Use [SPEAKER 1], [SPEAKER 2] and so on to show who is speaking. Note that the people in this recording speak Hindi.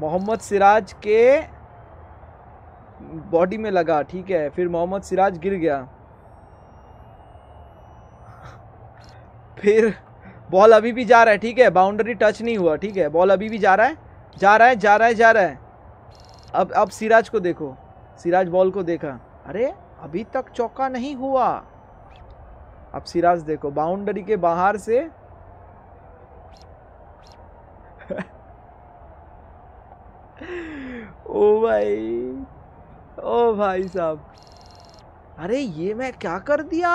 [SPEAKER 1] मोहम्मद सिराज के बॉडी में लगा ठीक है फिर मोहम्मद सिराज गिर गया फिर बॉल अभी भी जा रहा है ठीक है बाउंड्री टच नहीं हुआ ठीक है बॉल अभी भी जा रहा है जा रहा है जा रहा है जा रहा है अब अब सिराज को देखो सिराज बॉल को देखा अरे अभी तक चौका नहीं हुआ अब सिराज देखो बाउंड्री के बाहर से
[SPEAKER 2] ओ भाई ओ भाई साहब
[SPEAKER 3] अरे ये मैं क्या कर दिया